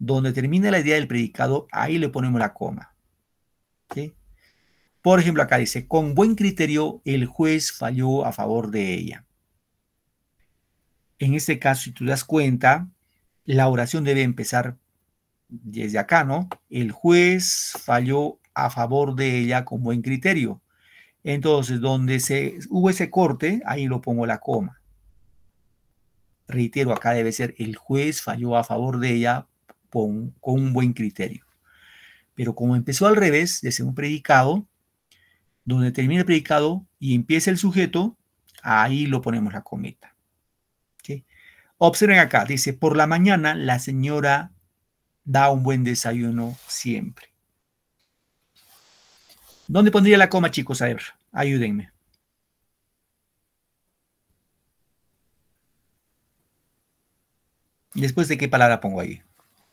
donde termina la idea del predicado, ahí le ponemos la coma. Por ejemplo, acá dice, con buen criterio el juez falló a favor de ella. En este caso, si tú das cuenta, la oración debe empezar desde acá, ¿no? El juez falló a favor de ella con buen criterio. Entonces, donde se, hubo ese corte, ahí lo pongo la coma. Reitero, acá debe ser el juez falló a favor de ella con, un buen criterio. Pero como empezó al revés, desde un predicado, donde termina el predicado y empieza el sujeto, ahí lo ponemos la cometa. Observen acá, dice, por la mañana la señora da un buen desayuno siempre. ¿Dónde pondría la coma, chicos? A ver, ayúdenme. ¿Después de qué palabra pongo ahí?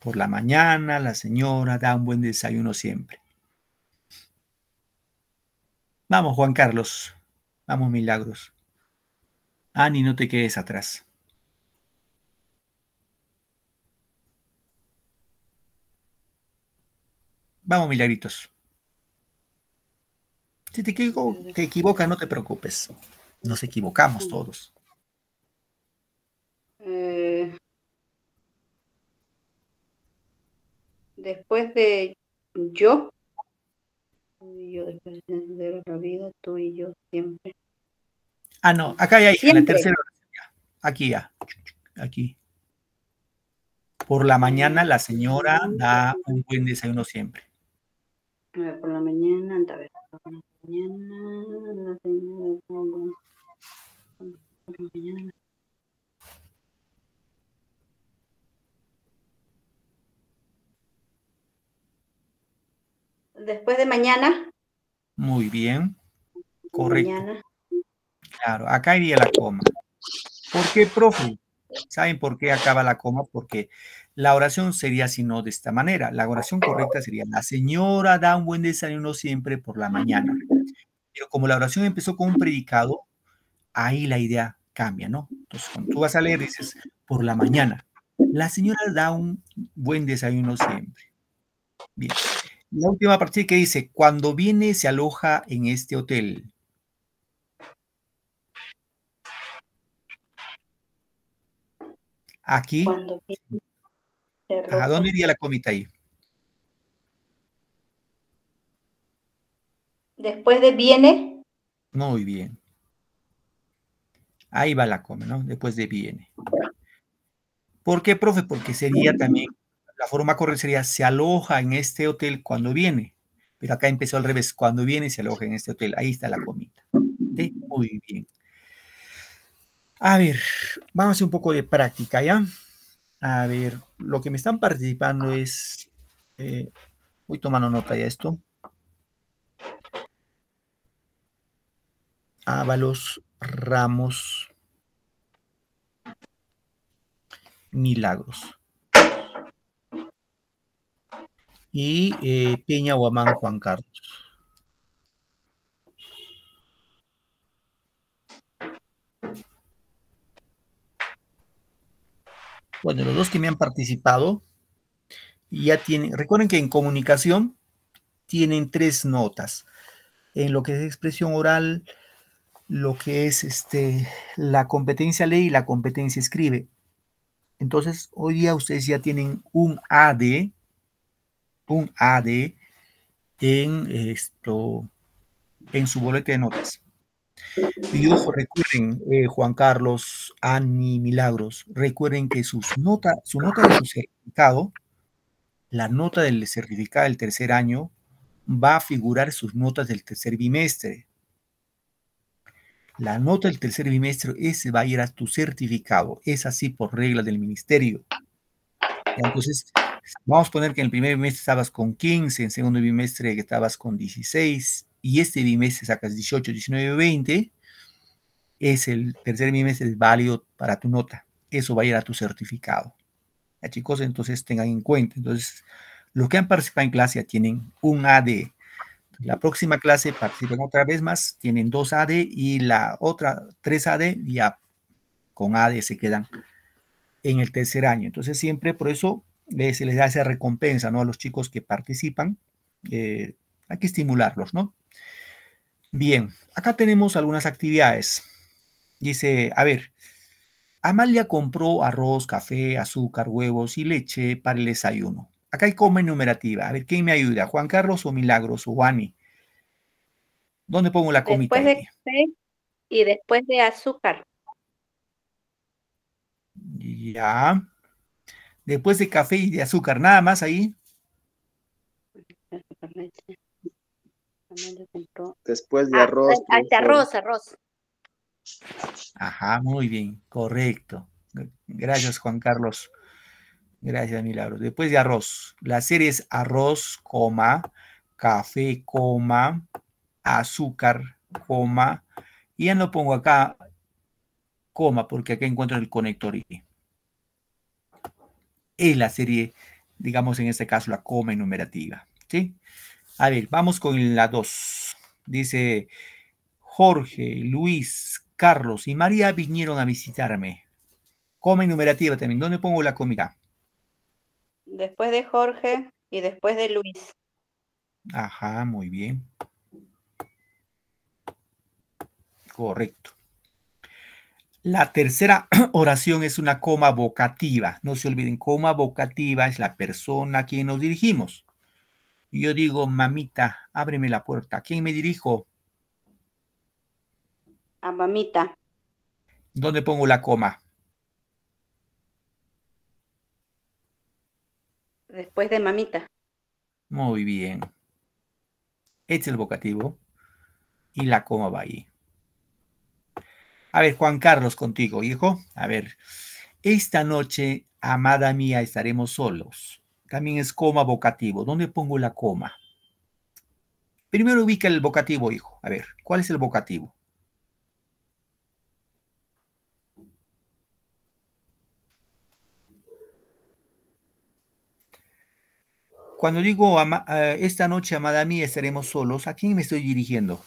Por la mañana la señora da un buen desayuno siempre. Vamos, Juan Carlos. Vamos, milagros. Ani, no te quedes atrás. Vamos, milagritos. Si te, equivocas, no te preocupes. Nos equivocamos todos. Eh, después de yo, yo después de la vida, tú y yo siempre. Ah, no, acá ya hay en la tercera Aquí ya, aquí. Por la mañana la señora da un buen desayuno siempre. A ver, por la mañana, a ver, por la mañana, la señora da un buen, por la mañana después de mañana. Muy bien. Correcto. Claro, acá iría la coma. ¿Por qué, profe? ¿Saben por qué acaba la coma? Porque la oración sería sino no de esta manera. La oración correcta sería, la señora da un buen desayuno siempre por la mañana. Pero como la oración empezó con un predicado, ahí la idea cambia, ¿no? Entonces, cuando tú vas a leer, dices, por la mañana. La señora da un buen desayuno siempre. Bien la última parte que dice, cuando viene se aloja en este hotel. Aquí. ¿A dónde iría la comita ahí? Después de viene. Muy bien. Ahí va la coma, ¿no? Después de viene. ¿Por qué, profe? Porque sería también la forma correcta sería se aloja en este hotel cuando viene. Pero acá empezó al revés, cuando viene se aloja en este hotel. Ahí está la comida. Muy bien. A ver, vamos a hacer un poco de práctica, ¿ya? A ver, lo que me están participando es... Eh, voy tomando nota ya esto. Ábalos, Ramos, Milagros. y eh, Peña Guamán Juan Carlos. Bueno, los dos que me han participado ya tienen, recuerden que en comunicación tienen tres notas. En lo que es expresión oral, lo que es este, la competencia ley y la competencia escribe. Entonces, hoy día ustedes ya tienen un AD un AD en, esto, en su boleta de notas. Y ojo, recuerden, eh, Juan Carlos, Ani, Milagros, recuerden que sus nota, su nota de su certificado, la nota del certificado del tercer año, va a figurar sus notas del tercer bimestre. La nota del tercer bimestre, ese va a ir a tu certificado. Es así por regla del ministerio. Entonces, Vamos a poner que en el primer bimestre estabas con 15, en el segundo bimestre que estabas con 16, y este bimestre sacas 18, 19, 20, es el tercer bimestre válido para tu nota. Eso va a ir a tu certificado. Ya, chicos, entonces tengan en cuenta. Entonces, los que han participado en clase ya tienen un AD. La próxima clase participan otra vez más, tienen dos AD y la otra tres AD, ya con AD se quedan en el tercer año. Entonces, siempre por eso eh, se les da esa recompensa ¿no? a los chicos que participan. Eh, hay que estimularlos, ¿no? Bien, acá tenemos algunas actividades. Dice, a ver, Amalia compró arroz, café, azúcar, huevos y leche para el desayuno. Acá hay coma enumerativa. A ver, ¿quién me ayuda? ¿Juan Carlos o Milagros o Juani? ¿Dónde pongo la comita? Después de café y después de azúcar. Ya. Después de café y de azúcar, nada más ahí. Después de ah, arroz. arroz, arroz. Ajá, muy bien, correcto. Gracias, Juan Carlos. Gracias, Milagros. Después de arroz, la serie es arroz, coma, café, coma, azúcar, coma, y ya no pongo acá coma porque acá encuentro el conector y es la serie, digamos en este caso, la coma enumerativa. ¿sí? A ver, vamos con la 2. Dice Jorge, Luis, Carlos y María vinieron a visitarme. Coma enumerativa también. ¿Dónde pongo la comida? Después de Jorge y después de Luis. Ajá, muy bien. Correcto. La tercera oración es una coma vocativa. No se olviden, coma vocativa es la persona a quien nos dirigimos. Yo digo, mamita, ábreme la puerta. ¿A quién me dirijo? A mamita. ¿Dónde pongo la coma? Después de mamita. Muy bien. Este es el vocativo y la coma va ahí. A ver, Juan Carlos, contigo, hijo. A ver, esta noche, amada mía, estaremos solos. También es coma vocativo. ¿Dónde pongo la coma? Primero ubica el vocativo, hijo. A ver, ¿cuál es el vocativo? Cuando digo eh, esta noche, amada mía, estaremos solos, ¿a quién me estoy dirigiendo?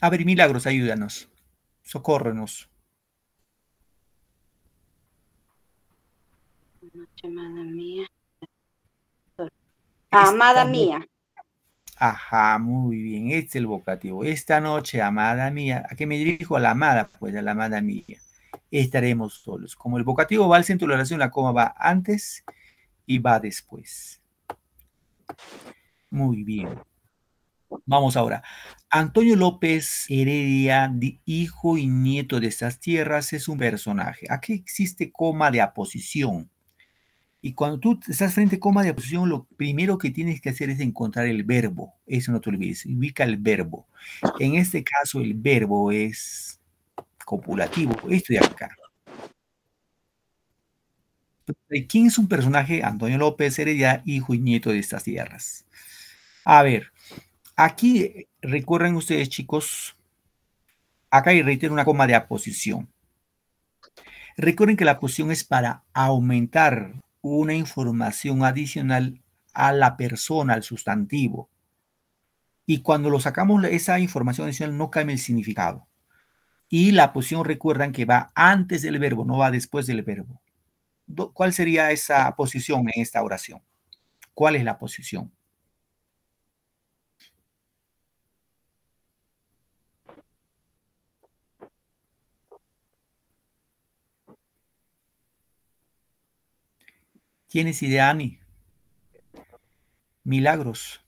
A ver, milagros, ayúdanos. Socórrenos. Amada mía. Amada mía. Ajá, muy bien. Este es el vocativo. Esta noche, amada mía. ¿A qué me dirijo? A la amada, pues, a la amada mía. Estaremos solos. Como el vocativo va al centro de la oración, la coma va antes y va después. Muy bien. Vamos ahora. Antonio López Heredia, hijo y nieto de estas tierras, es un personaje. Aquí existe coma de aposición. Y cuando tú estás frente a coma de aposición, lo primero que tienes que hacer es encontrar el verbo. Eso no te olvides. Ubica el verbo. En este caso, el verbo es copulativo. Esto de acá. ¿Quién es un personaje? Antonio López Heredia, hijo y nieto de estas tierras. A ver, Aquí recuerden ustedes, chicos, acá y reitero una coma de aposición. Recuerden que la posición es para aumentar una información adicional a la persona, al sustantivo. Y cuando lo sacamos esa información adicional no en el significado. Y la posición, recuerdan que va antes del verbo, no va después del verbo. ¿Cuál sería esa posición en esta oración? ¿Cuál es la posición? ¿Quién es Ideani? Milagros.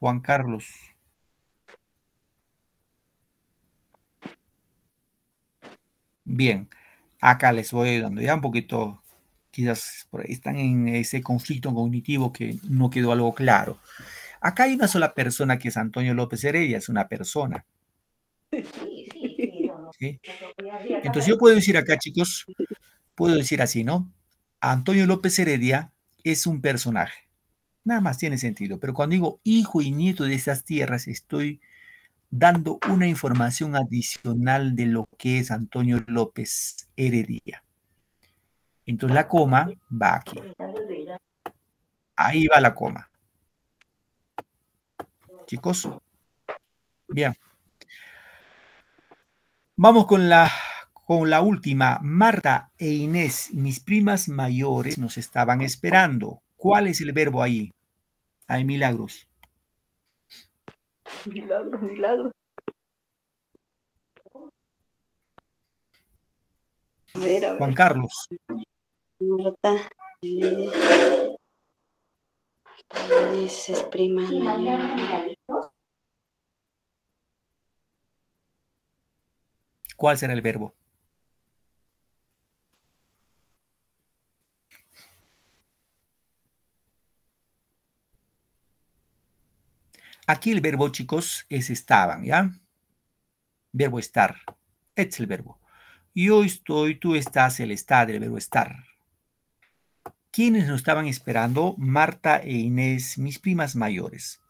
Juan Carlos. Bien, acá les voy dando ya un poquito, quizás por están en ese conflicto cognitivo que no quedó algo claro. Acá hay una sola persona que es Antonio López Heredia, es una persona. Entonces yo puedo decir acá, chicos, puedo decir así, ¿no? Antonio López Heredia es un personaje. Nada más tiene sentido. Pero cuando digo hijo y nieto de estas tierras, estoy dando una información adicional de lo que es Antonio López Heredia. Entonces la coma va aquí. Ahí va la coma. Chicos. Bien. Vamos con la, con la última. Marta e Inés, mis primas mayores, nos estaban esperando. ¿Cuál es el verbo ahí? Hay milagros. Milagros, milagros. Juan Carlos. Marta. Inés, es prima ¿Cuál será el verbo? Aquí el verbo, chicos, es estaban, ¿ya? Verbo estar. Este es el verbo. Yo estoy, tú estás, el está, del verbo estar. ¿Quiénes nos estaban esperando? Marta e Inés, mis primas mayores.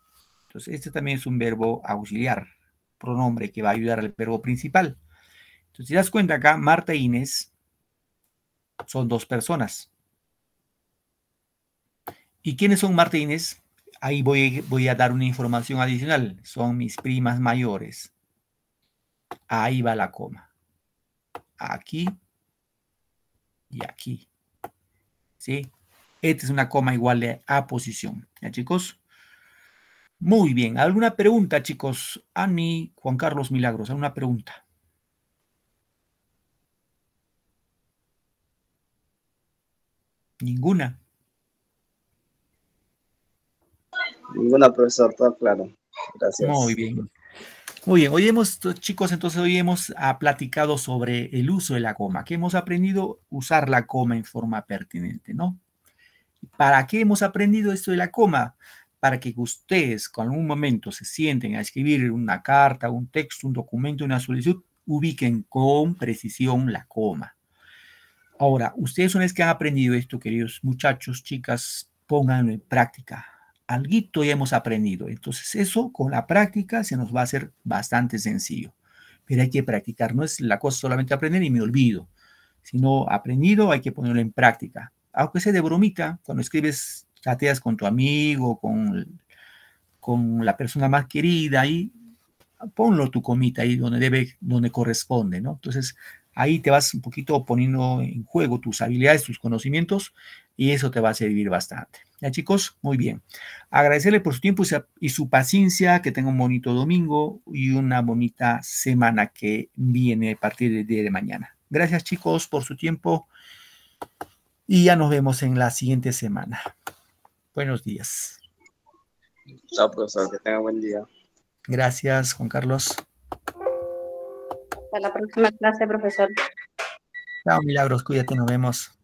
Entonces, este también es un verbo auxiliar, pronombre que va a ayudar al verbo principal. Entonces, si das cuenta acá, Marta e Inés son dos personas. ¿Y quiénes son Marta e Inés? Ahí voy, voy a dar una información adicional. Son mis primas mayores. Ahí va la coma. Aquí y aquí. ¿Sí? Esta es una coma igual de A posición. ¿Ya, chicos? Muy bien. ¿Alguna pregunta, chicos? Ani, Juan Carlos Milagros, ¿alguna pregunta? Ninguna. Ninguna, profesor, todo claro. Gracias. Muy bien. Muy bien, hoy hemos, chicos, entonces hoy hemos ah, platicado sobre el uso de la coma, ¿Qué hemos aprendido usar la coma en forma pertinente, ¿no? ¿Para qué hemos aprendido esto de la coma? Para que ustedes, con algún momento se sienten a escribir una carta, un texto, un documento, una solicitud, ubiquen con precisión la coma. Ahora, ustedes son los que han aprendido esto, queridos muchachos, chicas, pónganlo en práctica. Alguito ya hemos aprendido. Entonces eso con la práctica se nos va a hacer bastante sencillo. Pero hay que practicar. No es la cosa solamente aprender y me olvido. Sino aprendido hay que ponerlo en práctica. Aunque sea de bromita, cuando escribes chateas con tu amigo, con, con la persona más querida, y ponlo tu comita ahí donde debe, donde corresponde, ¿no? Entonces, ahí te vas un poquito poniendo en juego tus habilidades, tus conocimientos y eso te va a servir bastante. Ya chicos, muy bien. Agradecerle por su tiempo y su paciencia, que tenga un bonito domingo y una bonita semana que viene a partir del día de mañana. Gracias chicos por su tiempo y ya nos vemos en la siguiente semana. Buenos días. Chao, profesor, que tenga buen día. Gracias, Juan Carlos. Hasta la próxima clase, profesor. Chao, Milagros, cuídate, nos vemos.